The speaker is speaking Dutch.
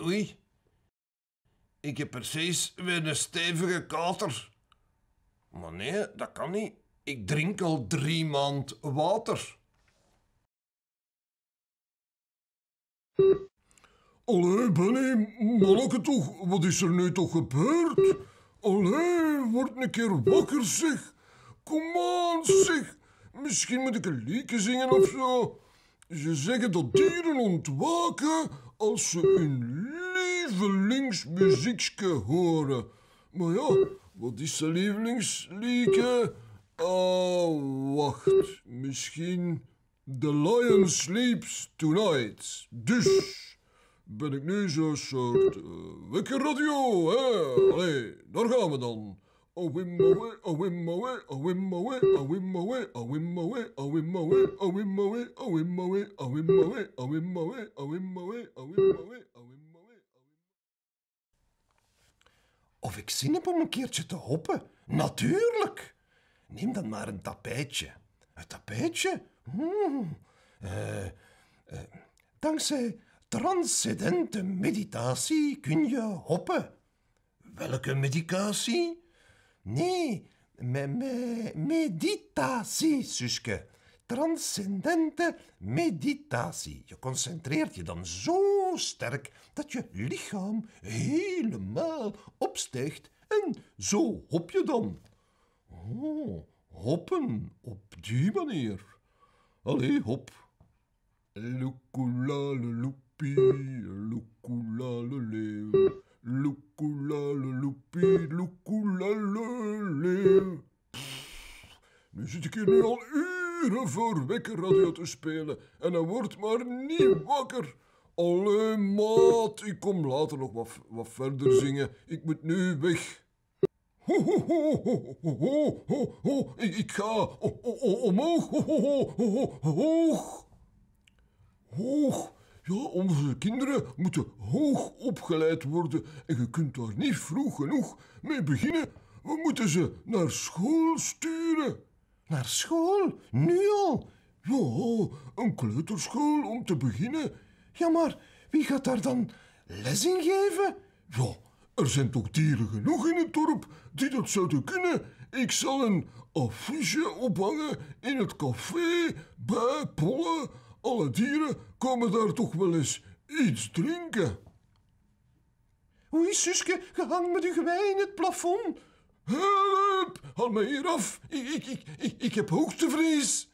Oei. Ik heb precies weer een stevige kater. Maar nee, dat kan niet. Ik drink al drie maand water. Allee, Benny, manneke toch, wat is er nu toch gebeurd? Allee, word een keer wakker, zeg. Kom aan, zeg. Misschien moet ik een liedje zingen of zo. Ze zeggen dat dieren ontwaken als ze hun lievelingsmuziekje horen. Maar ja, wat is de lievelingsliedje? Oh, wacht, misschien The Lion Sleeps Tonight. Dus ben ik nu zo'n soort uh, eh, wekkerradio, hè? Allee, daar gaan we dan. Of ik zin heb om een keertje te hoppen? Natuurlijk! Neem dan maar een tapijtje. Een tapijtje? dankzij transcendente meditatie kun je hoppen. Welke medicatie? Nee, me, meditatie, Suske. Transcendente meditatie. Je concentreert je dan zo sterk dat je lichaam helemaal opstijgt en zo hop je dan. Oh, hoppen op die manier. Allee, hop. Loekoelaleloepie, loekoelalele, loekoelaleloepie, loekoelale zit ik hier nu al uren voor wekkerradio te spelen en hij wordt maar niet wakker. Allee, maat, ik kom later nog wat, wat verder zingen. Ik moet nu weg. Ho, ho, ho, ho, ho, ho, Ik, ik ga omhoog, ho, ho, ho, hoog. Hoog. Ja, onze kinderen moeten hoog opgeleid worden en je kunt daar niet vroeg genoeg mee beginnen. We moeten ze naar school sturen. Naar school? Nu al? Ja, een kleuterschool om te beginnen. Ja, maar wie gaat daar dan les in geven? Ja, er zijn toch dieren genoeg in het dorp die dat zouden kunnen. Ik zal een affiche ophangen in het café bij Pollen. Alle dieren komen daar toch wel eens iets drinken. Hoe is Suske Gehang met uw gewei in het plafond? Help! Haal me hier af. Ik, ik, ik, ik heb hoogtevrees.